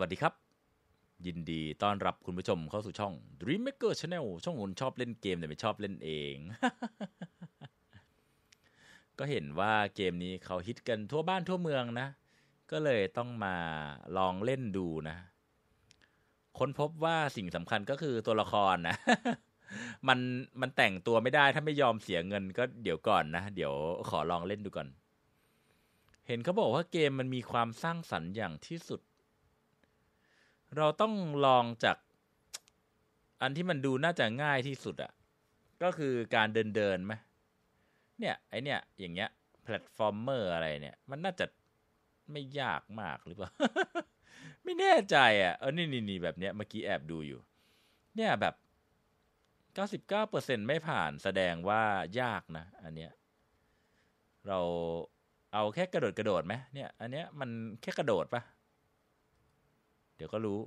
วัสดีครับ ยินดีต้อนรับคุณผู้ชมเข้าสู่ช่อง Dream Maker Channel ช่องคนชอบเล่นเกม แต่ไม่ชอบเล่นเอง ก็เห็นว่าเกมนี้เขาฮิตกันทั่วบ้านทั่วเมืองนะ ก็เลยต้องมาลองเล่นดูนะค้นพบว่าสิ่งสำคัญก็คือตัวละครนะ มันมันแต่งตัวไม่ได้ ถ้าไม่ยอมเสียเงินก็เดี๋ยวก่อนนะ เดี๋ยวขอลองเล่นดูก่อน เห็นเขาบอกว่าเกมมันมีความสร้างสรรค์อย่างที่สุดเราต้องลองจากอันที่มันดูน่าจะง่ายที่สุดอะก็คือการเดินเดินไหมเนี่ย ไอเนี่ย อย่างเงี้ยแพลตฟอร์มเมอร์อะไรเนี่ย มันน่าจะไม่ยากมากหรือเปล่า ไม่แน่ใจ อ่ะเออนี่นี่นี่แบบเนี้ยเมื่อกี้แอบดูอยู่ เนี่ยแบบเก้าสิบเก้าเปอร์เซ็นไม่ผ่านแสดงว่ายากนะอันเนี้ยเราเอาแค่กระโดดกระโดดไหมเนี่ย อันเนี้ยมันแค่กระโดดปะเดี๋ยวก็รู้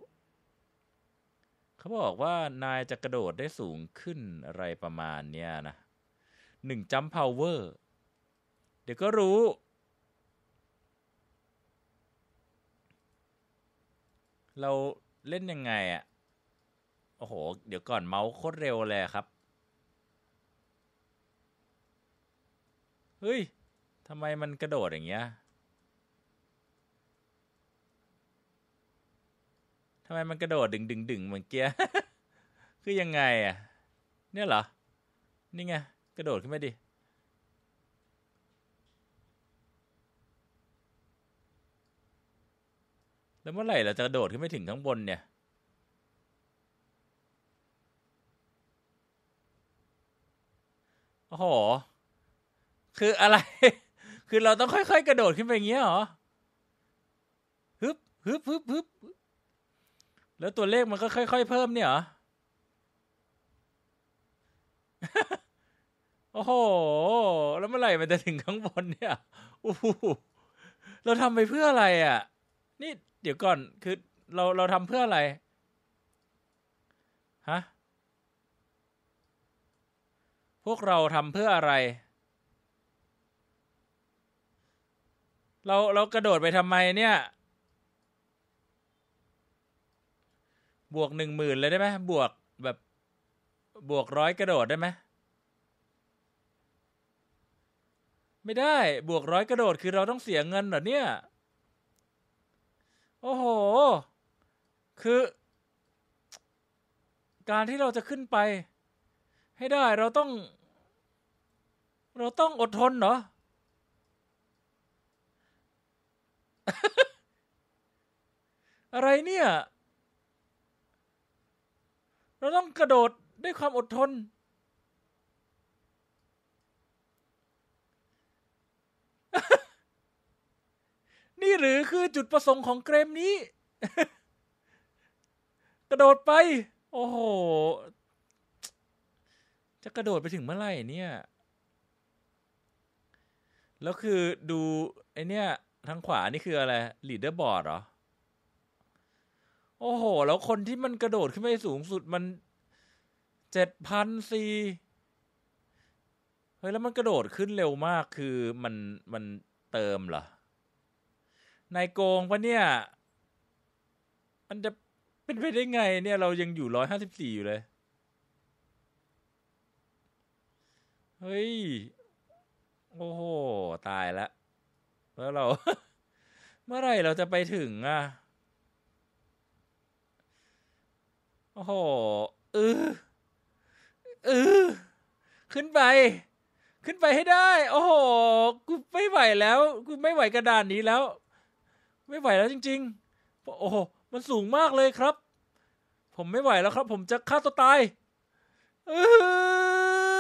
เขาบอกว่านายจะกระโดดได้สูงขึ้นอะไรประมาณเนี้ยนะ หนึ่งจัมพาวเวอร์ เดี๋ยวก็รู้ เราเล่นยังไงอะ่ะ โอ้โห เดี๋ยวก่อนเมาส์โคตรเร็วเลยครับ เฮ้ย ทำไมมันกระโดดอย่างเงี้ยำไมมันกระโดดดึงดึงดึงเหมือนเกียร์คือยังไงอ่ะ เนี่ยเหรอ นี่ไง กระโดดขึ้นมาดิ แล้วเมื่อไหร่เราจะกระโดดขึ้นไปถึงข้างบน เนี่ย โอ้โห คืออะไร คือเราต้องค่อยๆกระโดดขึ้นไปอย่างเงี้ยเหรอฮึบฮึบฮึบฮึบแล้วตัวเลขมันก็ค่อยๆเพิ่มเนี่ยหรอ โอ้โห แล้วเมื่อไหร่มันจะถึงข้างบนเนี่ย โอ้โหเราทำไปเพื่ออะไรอะ่ะ นี่เดี๋ยวก่อน คือ เราเราทำเพื่ออะไร ฮะ พวกเราทำเพื่ออะไร เราเรากระโดดไปทำไมเนี่ยบวกหนึ่งหมื่นเลยได้ไหมบวกแบบบวกร้อยกระโดดได้ไหม ไม่ได้ บวกร้อยกระโดดคือเราต้องเสียเงินเหรอเนี่ย โอ้โห คือ การที่เราจะขึ้นไป ให้ได้เราต้อง เราต้องอดทนเหรอ อะไรเนี่ยเราต้องกระโดดด้วยความอดทน นี่หรือคือจุดประสงค์ของเกมนี้ กระโดดไป โอ้โห จะกระโดดไปถึงเมื่อไหร่เนี่ย แล้วคือดู ไอเนี่ยทางขวานี่คืออะไร ลีดเดอร์บอร์ดเหรอโอ้โหแล้วคนที่มันกระโดดขึ้นไปสูงสุดมันเจ็ดพันซีเฮ้ยแล้วมันกระโดดขึ้นเร็วมากคือมันมันเติมเหรอนายโกงปะเนี่ยมันจะเป็นไปได้ไง เนี่ย เรายังอยู่ร้อยห้าสิบสี่อยู่เลยเฮ้ยโอ้โหตายละแล้วเรา เมื่อไรเราจะไปถึงอ่ะโอ้โหเออเออ ขึ้นไป ขึ้นไปให้ได้ โอ้โห กูไม่ไหวแล้ว กูไม่ไหวกระดานนี้แล้ว ไม่ไหวแล้วจริงๆโอ้โห มันสูงมากเลยครับ ผมไม่ไหวแล้วครับ ผมจะฆ่าตัวตายเอ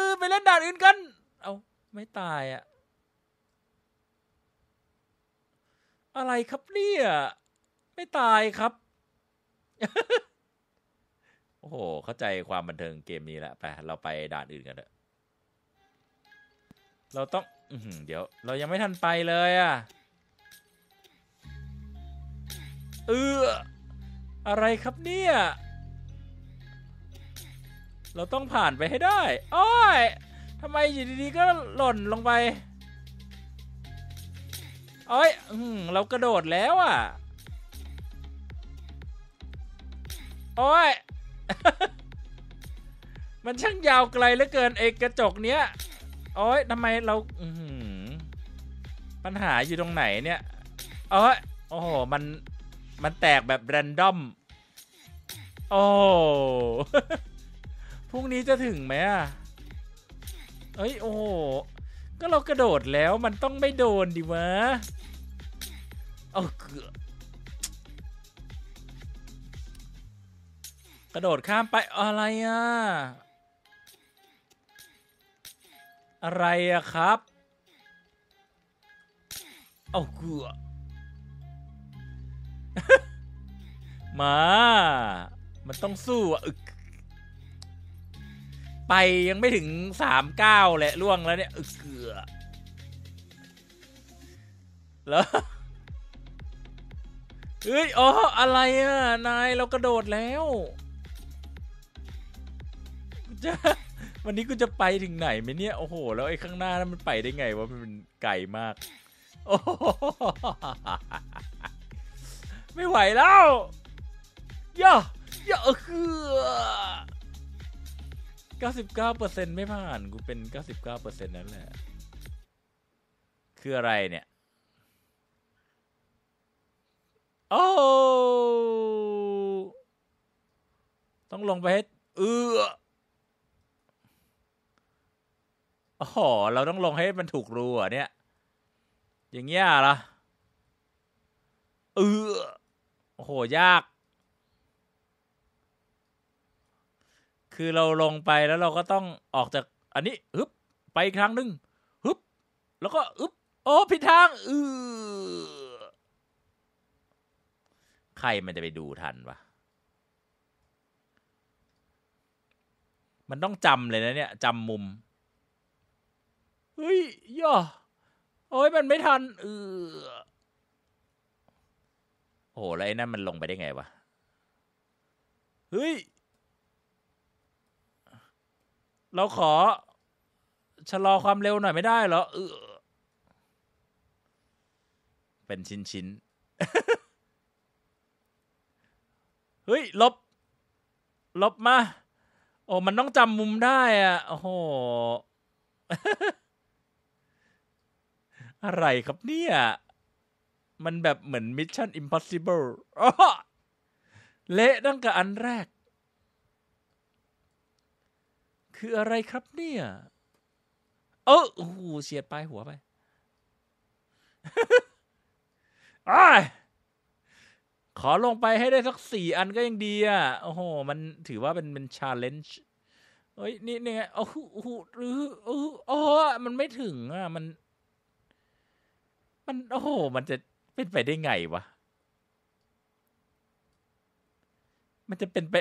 อไปเล่นด่านอื่นกัน เอา ไม่ตายอะอะไรครับเนี่ย ไม่ตายครับโอ้โห เข้าใจความบันเทิงเกมนี้แล้วไป เราไปด่านอื่นกันเถอะ เราต้องอเดี๋ยว เรายังไม่ทันไปเลยอะเอออะไรครับเนี่ย เราต้องผ่านไปให้ได้ อ้อยทำไมอยู่ดีๆ ก็หล่นลงไปอ้อยอเรากระโดดแล้วอะ่ะ โอ้ยมันช่างยาวไกลเหลือเกินเอกกระจกเนี้ย โอ้ยทำไมเราปัญหาอยู่ตรงไหนเนี่ยโอ้ยโอ้โห มัน มันแตกแบบแรนดอม โอ้พรุ่งนี้จะถึงไหมอ่ะเอ้ยโอ้ก็เรากระโดดแล้วมันต้องไม่โดนดิวะเอาเกือกระโดดข้ามไปอะไรอ่ะ อะไรอะครับ เอาเกือมา มันต้องสู้อ่ะไปยังไม่ถึงสามเก้าแหละล่วงแล้วเนี่ยอเกือแล้วเฮ้ยอ๋ออะไรอ่ะ นาย เรากระโดดแล้วจะวันนี้กูจะไปถึงไหนไหมเนี่ย โอ้โห แล้วไอ้ข้างหน้านั้นมันไปได้ไงวะมันไกลมากโอ้โหไม่ไหวแล้วย่าย่าคือ 99%ไม่ผ่านกูเป็น 99%นั่นแหละ คืออะไรเนี่ย โอ้ต้องลงไปให้เออโอ้โหเราต้องลงให้มันถูกรูอ่ะเนี่ยอย่างเงี้ยเหรอเออโอ้โหยาก คือเราลงไปแล้วเราก็ต้องออกจากอันนี้ฮึบไปอีกครั้งหนึ่งฮึบแล้วก็ฮึบโอ้ผิดทางเออใครมันจะไปดูทันวะมันต้องจำเลยนะเนี่ยจำมุมเฮ้ยย่อโอ้ย มัน ไม่ทันเออโอ้โหแล้ว ไอ้ นั่น มันลงไปได้ไงวะเฮ้ย เราขอ ชะลอความเร็ว หน่อย ไม่ได้เหรอเออ เป็นชิ้นชิ้น เฮ้ย ลบ ลบ มา โอ้ มันต้องจำมุมได้อะโอ้โหอะไรครับเนี่ย มันแบบเหมือน Mission Impossible เละตั้งแต่อันแรก คืออะไรครับเนี่ย เออโอ้โหเสียดปลายหัวไปอขอลงไปให้ได้สักสี่อันก็ยังดีอ่ะ โอ้โห มันถือว่าเป็นเป็นชาเลนจ์เฮ้ยนี่นี่ไงโอ้โหหอือโอ้โหมันไม่ถึงอ่ะ มันันโอ้โห มันจะเป็นไปได้ไงวะ มันจะเป็นไป